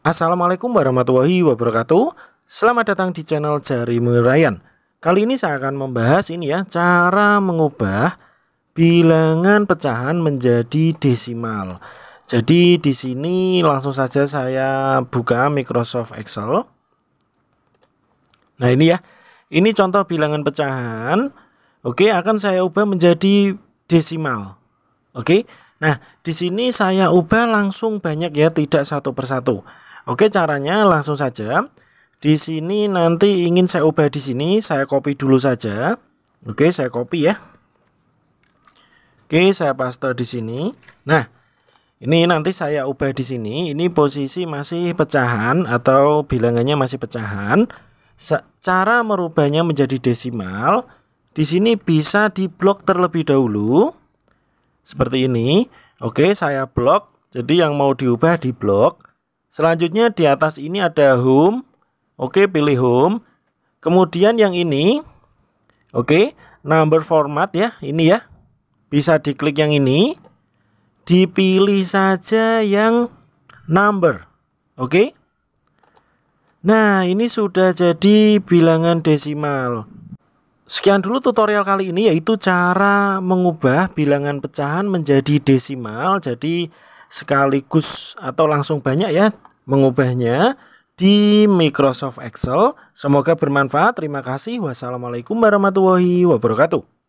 Assalamualaikum warahmatullahi wabarakatuh Selamat datang di channel Jari Merayan Kali ini saya akan membahas ini ya Cara mengubah bilangan pecahan menjadi desimal Jadi di sini langsung saja saya buka Microsoft Excel Nah ini ya Ini contoh bilangan pecahan Oke akan saya ubah menjadi desimal Oke Nah, di sini saya ubah langsung banyak ya, tidak satu persatu. Oke, caranya langsung saja. Di sini nanti ingin saya ubah di sini, saya copy dulu saja. Oke, saya copy ya. Oke, saya paste di sini. Nah, ini nanti saya ubah di sini. Ini posisi masih pecahan atau bilangannya masih pecahan. Cara merubahnya menjadi desimal di sini bisa diblok terlebih dahulu seperti ini. Oke, saya blok. Jadi yang mau diubah diblok. Selanjutnya di atas ini ada home. Oke, pilih home. Kemudian yang ini oke, number format ya, ini ya. Bisa diklik yang ini. Dipilih saja yang number. Oke. Nah, ini sudah jadi bilangan desimal. Sekian dulu tutorial kali ini yaitu cara mengubah bilangan pecahan menjadi desimal. Jadi sekaligus atau langsung banyak ya mengubahnya di Microsoft Excel. Semoga bermanfaat. Terima kasih. Wassalamualaikum warahmatullahi wabarakatuh.